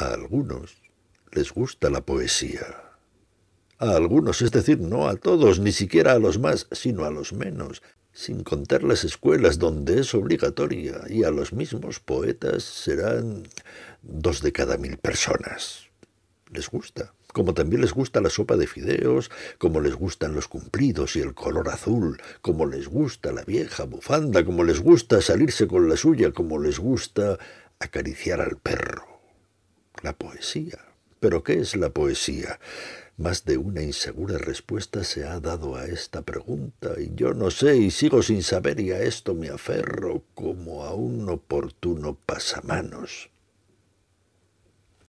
A algunos les gusta la poesía. A algunos, es decir, no a todos, ni siquiera a los más, sino a los menos, sin contar las escuelas donde es obligatoria, y a los mismos poetas serán dos de cada mil personas. Les gusta, como también les gusta la sopa de fideos, como les gustan los cumplidos y el color azul, como les gusta la vieja bufanda, como les gusta salirse con la suya, como les gusta acariciar al perro. La poesía. ¿Pero qué es la poesía? Más de una insegura respuesta se ha dado a esta pregunta, y yo no sé y sigo sin saber, y a esto me aferro como a un oportuno pasamanos.